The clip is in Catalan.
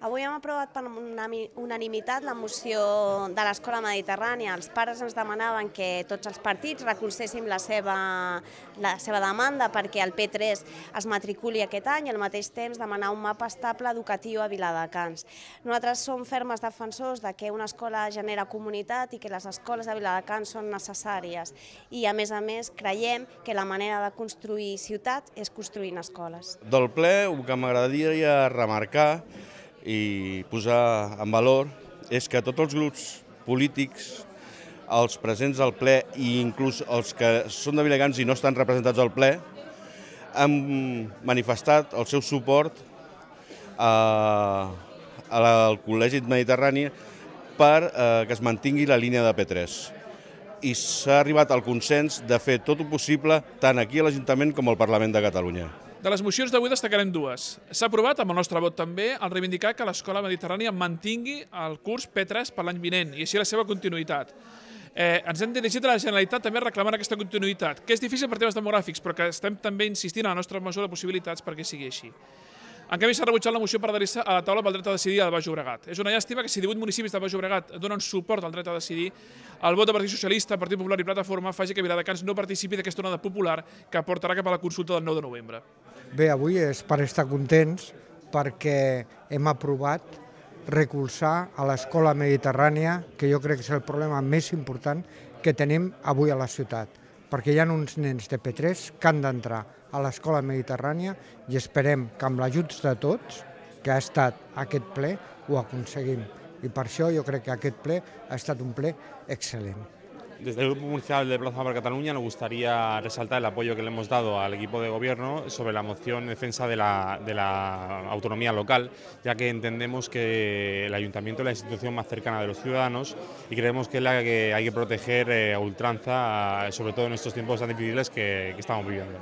Avui hem aprovat per unanimitat la moció de l'Escola Mediterrània. Els pares ens demanaven que tots els partits recolzéssim la seva, la seva demanda perquè el P3 es matriculi aquest any i al mateix temps demanar un mapa estable educatiu a Viladecans. Nosaltres som fermes defensors de que una escola genera comunitat i que les escoles de Viladecans són necessàries i a més a més creiem que la manera de construir ciutat és construint escoles. Del ple, el que m'agradaria remarcar i posar en valor és que tots els grups polítics, els presents al ple i inclús els que són de Vilagans i no estan representats al ple, han manifestat el seu suport a, eh, a la, al Col·legi Mediterrani per eh, que es mantingui la línia de P3 i s'ha arribat al consens de fer tot el possible tant aquí a l'Ajuntament com al Parlament de Catalunya. De les mocions d'avui destacarem dues. S'ha aprovat, amb el nostre vot també, el reivindicar que l'Escola Mediterrània mantingui el curs P3 per l'any vinent i així la seva continuïtat. Eh, ens hem dirigit a la Generalitat també reclamant aquesta continuïtat, que és difícil per temes demogràfics, però que estem també insistint en la nostra mesura de possibilitats perquè sigui així. En canvi, s'ha rebutjat la moció per adherir-se a la taula pel dret a decidir al Baix Obregat. És una llàstima que si 18 municipis del Baix Obregat donen suport al dret a decidir, el vot de Partit Socialista, Partit Popular i Plataforma faci que Viladecans no participi d'aquesta onada popular que portarà cap a la consulta del 9 de novembre. Bé, avui és per estar contents perquè hem aprovat recolzar a l'escola mediterrània, que jo crec que és el problema més important que tenim avui a la ciutat perquè hi ha uns nens de P3 que han d'entrar a l'escola mediterrània i esperem que amb l'ajut de tots, que ha estat aquest ple, ho aconseguim. I per això jo crec que aquest ple ha estat un ple excel·lent. Desde el Grupo Municipal de Plaza para Cataluña nos gustaría resaltar el apoyo que le hemos dado al equipo de gobierno sobre la moción de defensa de la, autonomía local, ya que entendemos que el ayuntamiento es la institución más cercana de los ciudadanos y creemos que es la que hay que proteger eh, a ultranza, sobre todo en estos tiempos tan difíciles que estamos viviendo.